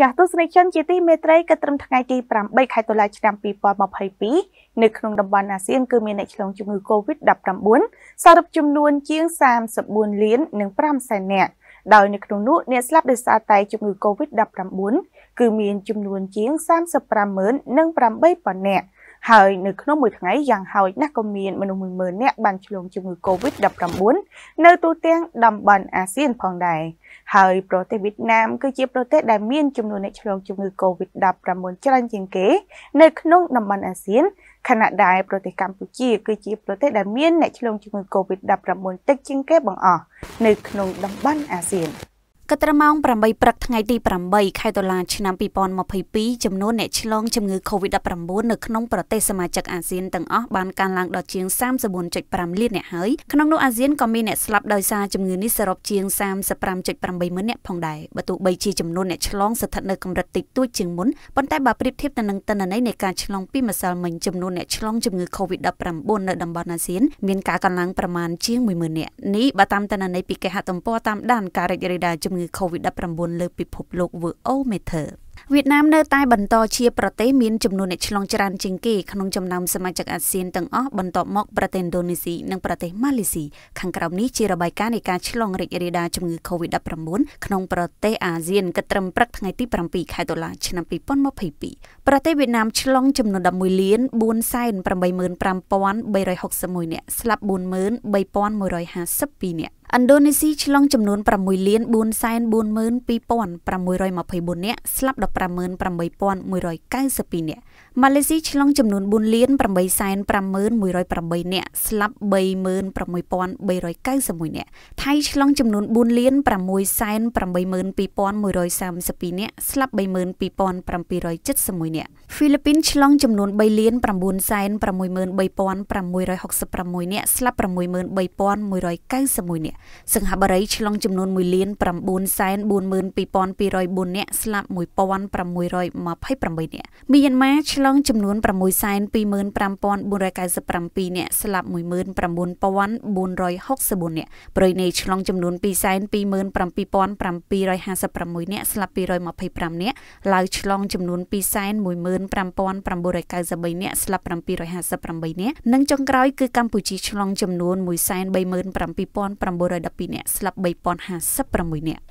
ចាស់ទស្សនិកជនជាទីមេត្រីក៏ត្រឹមថ្ងៃទី8ខែតុលាឆ្នាំ2022នៅក្នុងតំបន់អាស៊ានគឺមានអ្នកឆ្លងជំងឺ Covid-19 សរុបចំនួនជាង34លាននិង5សែននាក់ដោយនៅក្នុងនោះអ្នកស្លាប់ដោយសារតែជំងឺ Covid-19 គឺមានចំនួនជាង35ម៉ឺននិង8ប៉ុណ្ណាក់ហើយនៅក្នុងមួយថ្ងៃយ៉ាងហោចណាស់ក៏មានមនុស្ស10000នាក់បានឆ្លងជំងឺ Covid-19 នៅទូទាំងតំបន់អាស៊ានផងដែរហើយប្រទេសវៀតណាមគឺជាប្រទេសដែលមានចំនួនអ្នកឆ្លងជំងឺ Covid-19 ច្រើនជាងគេ នៅក្នុងតំបន់អាស៊ានខណៈដែលប្រទេសកម្ពុជាគឺជាប្រទេសដែលមានអ្នកឆ្លងជំងឺ Covid-19 តិចជាងគេបង្អស់នៅក្នុងតំបន់អាស៊ាន។កត្រម៉ោង8ព្រឹកថ្ងៃទី8ខែតុលាឆ្នាំ2022ចំនួនអ្នកឆ្លងជំងឺ Covid-19 នៅក្នុងប្រទេសសមាជិកអាស៊ានទាំងអស់បានកើនឡើងដល់ជាង34.5លានអ្នកហើយក្នុងនោះអាស៊ានក៏មានអ្នកស្លាប់ដោយសារជំងឺនេះសរុបជាង35.8ម៉ឺនអ្នកផងដែរបើទោះបីជាចំនួនអ្នកឆ្លងស្ថិតនៅកម្រិតតិចតួចជាងមុនប៉ុន្តែបើប្រៀបធៀបទៅនឹងទិន្នន័យនៃការឆ្លងពីម្សិលមិញចំនួនអ្នកឆ្លងជំងឺ Covid-19 នៅតំបន់អាស៊ានមានការកើនឡើងប្រមាណជាង10000នាក់នេះបើតាមទិន្នន័យពីគេហទំព័រតាមដានការរីករាលដាលជំជំងឺ Covid-19 លើពិភពលោក WHO Matter វៀតណាមនៅតែបន្តជាប្រទេសមានចំនួនអ្នកឆ្លងច្រើនជាងគេក្នុងចំណោមសមាជិកអាស៊ានទាំងអស់បន្ទាប់មកប្រទេសឥណ្ឌូនេស៊ីនិងប្រទេសម៉ាឡេស៊ីខាងក្រោមនេះជារបាយការណ៍នៃការឆ្លងរីករាលដាលជំងឺ Covid-19 ក្នុងប្រទេសអាស៊ានគិតត្រឹមព្រឹកថ្ងៃទី7ខែតុលា ឆ្នាំ2022ប្រទេសវៀតណាមឆ្លងចំនួន11លាន485,361នាក់ស្លាប់43,152នាក់ឥណ្ឌូនេស៊ីឆ្លងចំនួន6លាន442,624នាក់ស្លាប់158,192នាក់ម៉ាឡេស៊ីឆ្លងចំនួន4លាន85108នាក់ស្លាប់36,391នាក់ថៃឆ្លងចំនួន4លាន682,132នាក់ស្លាប់32,771នាក់ហ្វីលីពីនឆ្លងចំនួន3លាន963,666នាក់ស្លាប់63,191នាក់សិង្ហបុរីឆ្លងចំនួន1លាន942,204នាក់ស្លាប់1,628នាក់មីយ៉ាន់ម៉ាឆ្លងចំនួន625,497នាក់ស្លាប់19,464នាក់ប្រេណេឆ្លងចំនួន227,756នាក់ស្លាប់225នាក់ឡាវឆ្លងចំនួន215,993នាក់ស្លាប់758នាក់និងចុងក្រោយគឺកម្ពុជាឆ្លងចំនួន137,900 912នាក់ស្លាប់3056នាក់